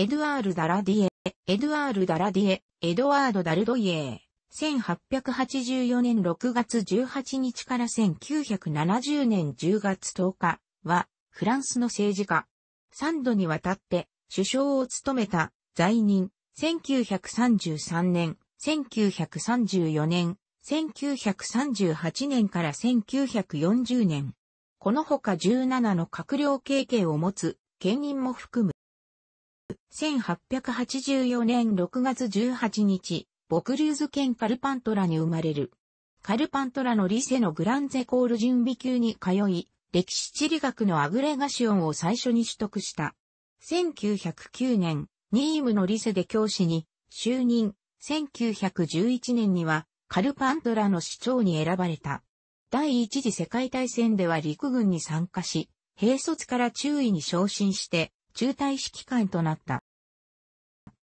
エドゥアール・ダラディエ、エドゥアール・ダラディエ、エドワード・ダルドイエー。1884年6月18日から1970年10月10日は、フランスの政治家。3度にわたって首相を務めた在任、1933年、1934年、1938年から1940年。このほか17の閣僚経験を持つ、県民も含む1884年6月18日、ボクルーズ県カルパントラに生まれる。カルパントラのリセのグランゼコール準備級に通い、歴史地理学のアグレガシオンを最初に取得した。1909年、ニームのリセで教師に就任。1911年にはカルパントラの市長に選ばれた。第一次世界大戦では陸軍に参加し、兵卒から中尉に昇進して中隊指揮官となった。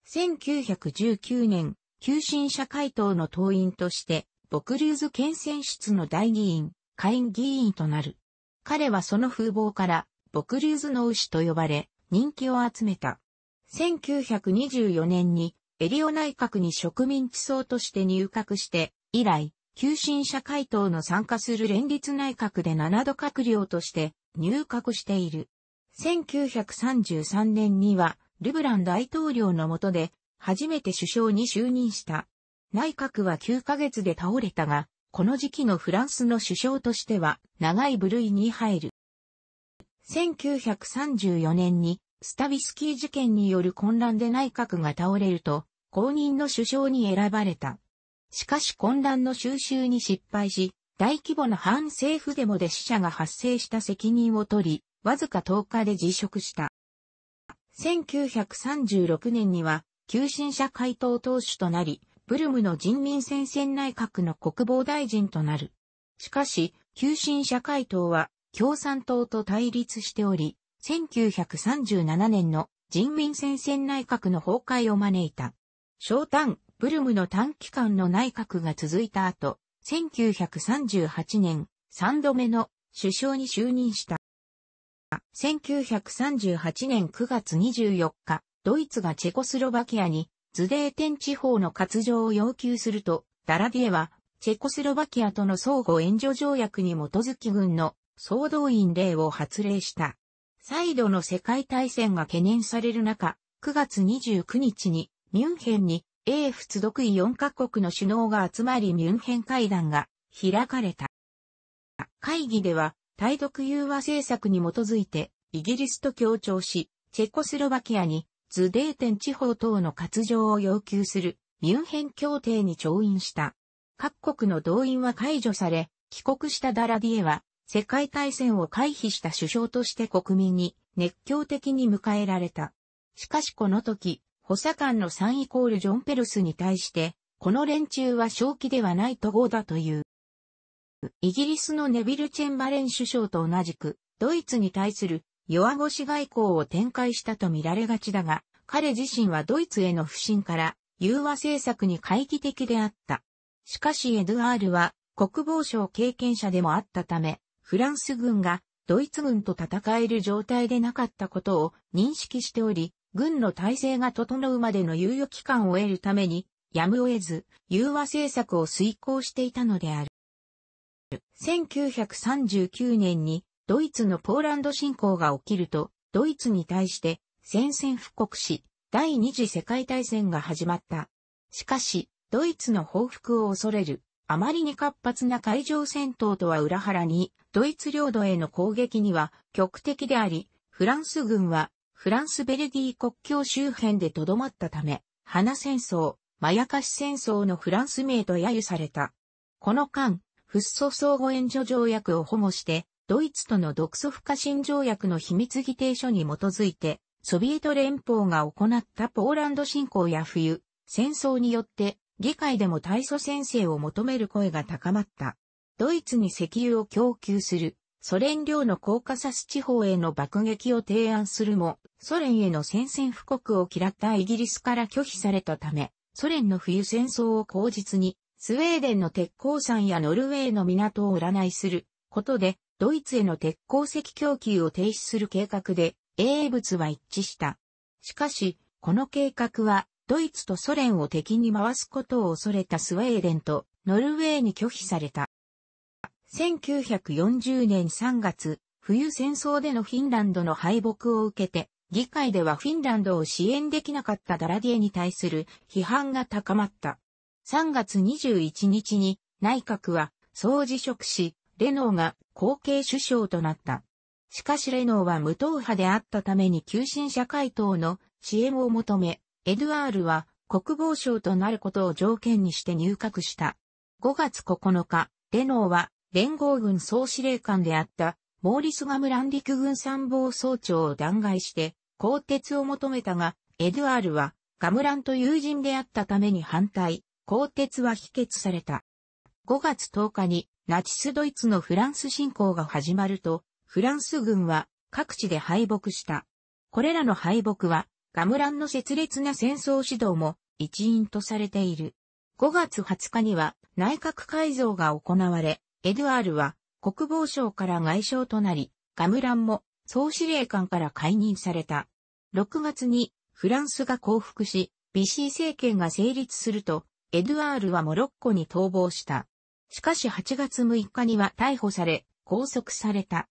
1919年、旧新社会党の党員として、ボー図県選出の大議員、下院議員となる。彼はその風貌から、ボー図の牛と呼ばれ、人気を集めた。1924年に、エリオ内閣に植民地層として入閣して、以来、旧新社会党の参加する連立内閣で7度閣僚として入閣している。1933年には、ルブラン大統領の下で、初めて首相に就任した。内閣は9ヶ月で倒れたが、この時期のフランスの首相としては、長い部類に入る。1934年に、スタビスキー事件による混乱で内閣が倒れると、公認の首相に選ばれた。しかし混乱の収拾に失敗し、大規模な反政府デモで死者が発生した責任を取り、わずか10日で辞職した。1936年には、急進者回答党首となり、ブルムの人民戦線内閣の国防大臣となる。しかし、急進者回答は共産党と対立しており、1937年の人民戦線内閣の崩壊を招いた。小短、ブルムの短期間の内閣が続いた後、1938年、3度目の首相に就任した。1938年9月24日、ドイツがチェコスロバキアにズデーテン地方の割譲を要求すると、ダラディエは、チェコスロバキアとの相互援助条約に基づき軍の総動員令を発令した。再度の世界大戦が懸念される中、9月29日にミュンヘンに英仏独位4カ国の首脳が集まりミュンヘン会談が開かれた。会議では対独融和政策に基づいて、イギリスと協調し、チェコスロバキアに、ズデーテン地方等の割譲を要求する、ミュンヘン協定に調印した。各国の動員は解除され、帰国したダラディエは、世界大戦を回避した首相として国民に熱狂的に迎えられた。しかしこの時、補佐官の3イコールジョン・ペルスに対して、この連中は正気ではないと号だという。イギリスのネビル・チェンバレン首相と同じく、ドイツに対する弱腰外交を展開したと見られがちだが、彼自身はドイツへの不信から融和政策に懐疑的であった。しかしエドゥアールは国防省経験者でもあったため、フランス軍がドイツ軍と戦える状態でなかったことを認識しており、軍の体制が整うまでの猶予期間を得るために、やむを得ず、融和政策を遂行していたのである。1939年にドイツのポーランド侵攻が起きると、ドイツに対して戦線復刻し、第二次世界大戦が始まった。しかし、ドイツの報復を恐れる、あまりに活発な海上戦闘とは裏腹に、ドイツ領土への攻撃には極的であり、フランス軍はフランスベルギー国境周辺で留まったため、花戦争、まやかし戦争のフランス名と揶揄された。この間、フッ素相互援助条約を保護して、ドイツとの独ソ不可侵条約の秘密議定書に基づいて、ソビエト連邦が行ったポーランド侵攻や冬、戦争によって、議会でも大祖先生を求める声が高まった。ドイツに石油を供給する、ソ連領のコーカサス地方への爆撃を提案するも、ソ連への宣戦布告を嫌ったイギリスから拒否されたため、ソ連の冬戦争を口実に、スウェーデンの鉄鋼山やノルウェーの港を占いすることで、ドイツへの鉄鉱石供給を停止する計画で、英物は一致した。しかし、この計画は、ドイツとソ連を敵に回すことを恐れたスウェーデンとノルウェーに拒否された。1940年3月、冬戦争でのフィンランドの敗北を受けて、議会ではフィンランドを支援できなかったダラディエに対する批判が高まった。3月21日に内閣は総辞職し、レノーが後継首相となった。しかしレノーは無党派であったために求心社会党の支援を求め、エドゥアールは国防省となることを条件にして入閣した。5月9日、レノーは連合軍総司令官であったモーリス・ガムラン陸軍参謀総長を弾劾して更迭を求めたが、エドゥアールはガムランと友人であったために反対、鋼鉄は否決された。5月10日にナチスドイツのフランス侵攻が始まると、フランス軍は各地で敗北した。これらの敗北は、ガムランの拙烈な戦争指導も一因とされている。5月20日には内閣改造が行われ、エドゥアールは国防省から外相となり、ガムランも総司令官から解任された。6月にフランスが降伏し、ビシー政権が成立すると、エドゥアールはモロッコに逃亡した。しかし8月6日には逮捕され、拘束された。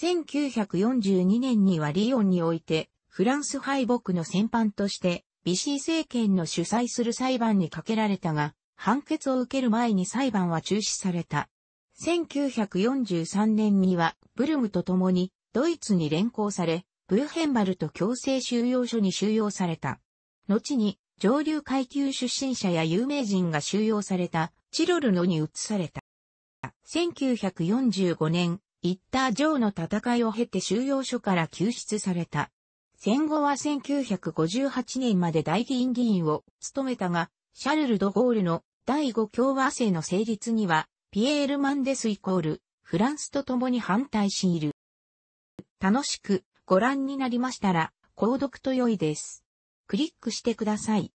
1942年にはリヨンにおいて、フランス敗北の戦犯として、ビシー政権の主催する裁判にかけられたが、判決を受ける前に裁判は中止された。1943年には、ブルムと共に、ドイツに連行され、ブーヘンバルト強制収容所に収容された。後に、上流階級出身者や有名人が収容されたチロルノに移された。1945年、イッターーの戦いを経て収容所から救出された。戦後は1958年まで大議員議員を務めたが、シャルル・ド・ゴールの第五共和制の成立には、ピエール・マンデスイコール、フランスと共に反対しいる。楽しくご覧になりましたら、購読と良いです。クリックしてください。